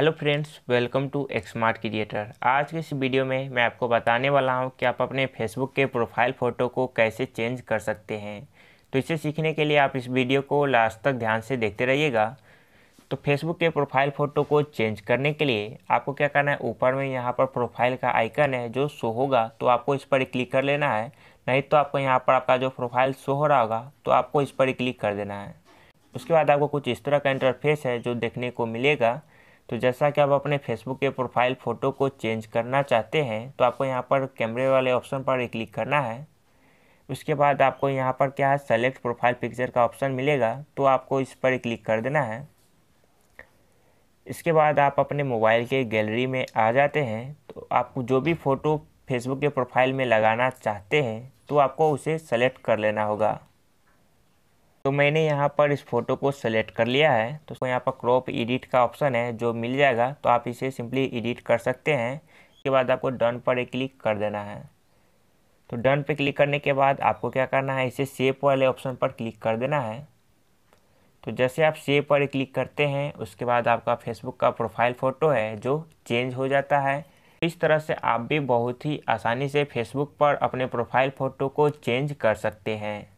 hello friends welcome to xmart creator आज के इस वीडियो में मैं आपको बताने वाला हूं कि आप अपने फेसबुक के प्रोफाइल फ़ोटो को कैसे चेंज कर सकते हैं तो इसे सीखने के लिए आप इस वीडियो को लास्ट तक ध्यान से देखते रहिएगा तो फेसबुक के प्रोफाइल फ़ोटो को चेंज करने के लिए आपको क्या करना है ऊपर में यहाँ पर प्रोफाइल का आइकन है जो शो होगा तो आपको इस पर क्लिक कर लेना है नहीं तो आपको यहाँ पर आपका जो प्रोफाइल शो हो रहा होगा तो आपको इस पर क्लिक कर देना है उसके बाद आपको कुछ इस तरह का इंटरफेस है जो देखने को मिलेगा तो जैसा कि आप अपने फेसबुक के प्रोफाइल फ़ोटो को चेंज करना चाहते हैं तो आपको यहाँ पर कैमरे वाले ऑप्शन पर क्लिक करना है उसके बाद आपको यहाँ पर क्या है सेलेक्ट प्रोफाइल पिक्चर का ऑप्शन मिलेगा तो आपको इस पर क्लिक कर देना है इसके बाद आप अपने मोबाइल के गैलरी में आ जाते हैं तो आपको जो भी फ़ोटो फेसबुक के प्रोफाइल में लगाना चाहते हैं तो आपको उसे सेलेक्ट कर लेना होगा तो मैंने यहाँ पर इस फोटो को सेलेक्ट कर लिया है तो यहाँ पर क्रॉप एडिट का ऑप्शन है जो मिल जाएगा तो आप इसे सिंपली एडिट कर सकते हैं इसके बाद आपको डन पर एक क्लिक कर देना है तो डन पर क्लिक करने के बाद आपको क्या करना है इसे सेप वाले ऑप्शन पर क्लिक कर देना है तो जैसे आप सेव पर क्लिक करते हैं उसके बाद आपका फेसबुक का प्रोफाइल फ़ोटो है जो चेंज हो जाता है इस तरह से आप भी बहुत ही आसानी से फेसबुक पर अपने प्रोफाइल फ़ोटो को चेंज कर सकते हैं